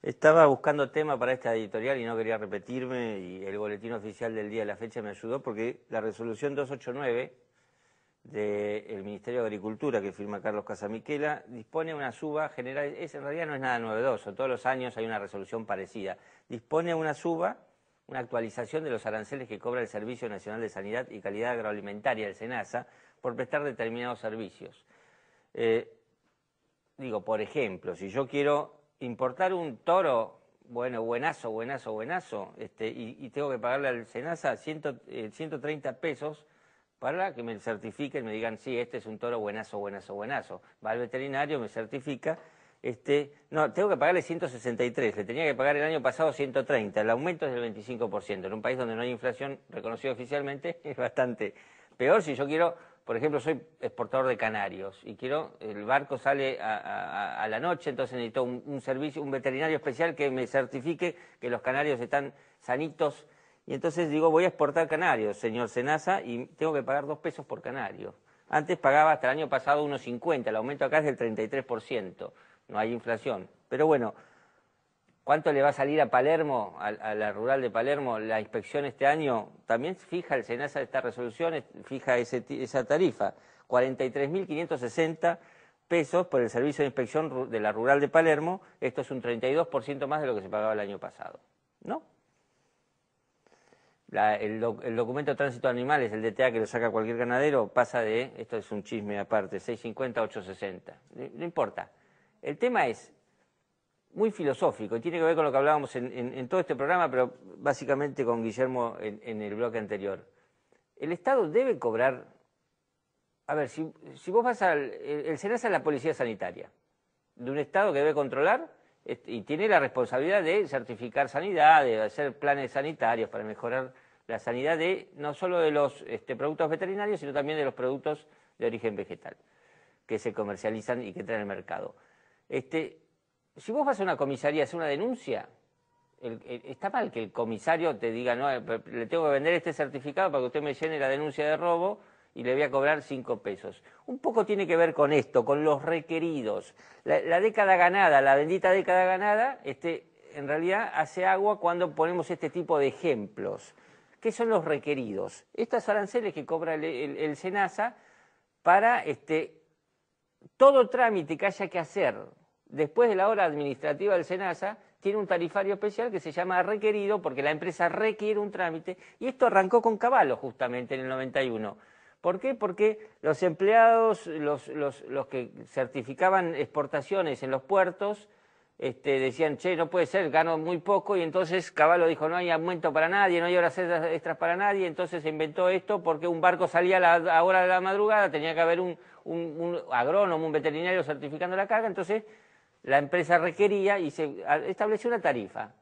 Estaba buscando tema para esta editorial y no quería repetirme y el boletín oficial del día de la fecha me ayudó porque la resolución 289 del Ministerio de Agricultura que firma Carlos Casamiquela dispone una suba general, es, en realidad no es nada novedoso, todos los años hay una resolución parecida, dispone una suba, una actualización de los aranceles que cobra el Servicio Nacional de Sanidad y Calidad Agroalimentaria, del SENASA, por prestar determinados servicios. Eh, digo, por ejemplo, si yo quiero importar un toro, bueno, buenazo, buenazo, buenazo, este, y, tengo que pagarle al Senasa 130 eh, pesos para que me certifiquen, me digan, sí, este es un toro buenazo, buenazo, buenazo. Va al veterinario, me certifica. Este, no, tengo que pagarle 163, le tenía que pagar el año pasado 130, el aumento es del 25%. En un país donde no hay inflación reconocida oficialmente es bastante peor si yo quiero por ejemplo, soy exportador de canarios y quiero, el barco sale a, la noche, entonces necesito un, servicio, un veterinario especial que me certifique que los canarios están sanitos. Y entonces digo, voy a exportar canarios, señor Senasa, y tengo que pagar dos pesos por canario. Antes pagaba hasta el año pasado unos 50, el aumento acá es del 33%, no hay inflación. Pero bueno, ¿Cuánto le va a salir a Palermo, a, la rural de Palermo, la inspección este año? También fija el SENASA esta resolución, fija esa tarifa, 43.560 pesos por el servicio de inspección de la rural de Palermo, esto es un 32% más de lo que se pagaba el año pasado, ¿no? el, documento de tránsito de animales, el DTA que lo saca cualquier ganadero, pasa de, esto es un chisme aparte, 650 a 860. No importa. El tema es, muy filosófico y tiene que ver con lo que hablábamos en, todo este programa, pero básicamente con Guillermo en, el bloque anterior. El Estado debe cobrar. A ver, si, vos vas al. El, SENASA es la policía sanitaria de un Estado que debe controlar y tiene la responsabilidad de certificar sanidad, de hacer planes sanitarios para mejorar la sanidad de no solo de los este, productos veterinarios, sino también de los productos de origen vegetal que se comercializan y que entran el mercado. Este, si vos vas a una comisaría a hacer una denuncia, está mal que el comisario te diga, no, eh, le tengo que vender este certificado para que usted me llene la denuncia de robo y le voy a cobrar cinco pesos. Un poco tiene que ver con esto, con los requeridos. La, década ganada, la bendita década ganada, este, en realidad hace agua cuando ponemos este tipo de ejemplos. ¿Qué son los requeridos? Estas aranceles que cobra el, el SENASA para este, todo trámite que haya que hacer después de la hora administrativa del SENASA, tiene un tarifario especial que se llama requerido porque la empresa requiere un trámite y esto arrancó con Caballo justamente en el 91. ¿Por qué? Porque los empleados, los, que certificaban exportaciones en los puertos, este, decían, che, no puede ser, gano muy poco y entonces Caballo dijo, no hay aumento para nadie, no hay horas extras para nadie, entonces se inventó esto porque un barco salía a la hora de la madrugada, tenía que haber un agrónomo, un veterinario certificando la carga, entonces la empresa requería y se estableció una tarifa.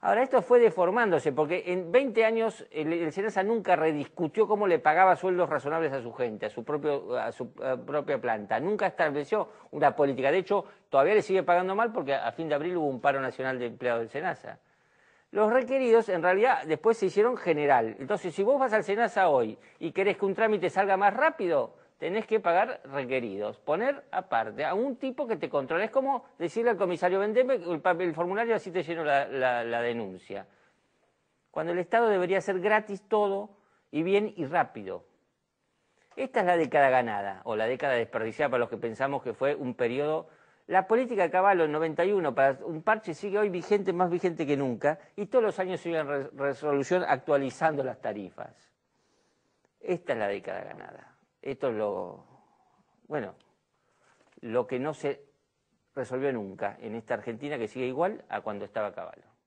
Ahora, esto fue deformándose, porque en 20 años el, Senasa nunca rediscutió cómo le pagaba sueldos razonables a su gente, a su, propia planta. Nunca estableció una política. De hecho, todavía le sigue pagando mal porque a, a fin de abril hubo un paro nacional de empleados del Senasa. Los requeridos, en realidad, después se hicieron general. Entonces, si vos vas al Senasa hoy y querés que un trámite salga más rápido, tenés que pagar requeridos. Poner aparte a un tipo que te controle. Es como decirle al comisario, vendeme el, el, formulario así te lleno la, denuncia. Cuando el Estado debería ser gratis todo y bien y rápido. Esta es la década ganada o la década desperdiciada para los que pensamos que fue un periodo la política de caballo en 91 para un parche sigue hoy vigente, más vigente que nunca, y todos los años sigue en resolución actualizando las tarifas. Esta es la década ganada esto es lo, bueno, lo que no se resolvió nunca en esta Argentina que sigue igual a cuando estaba Caballo.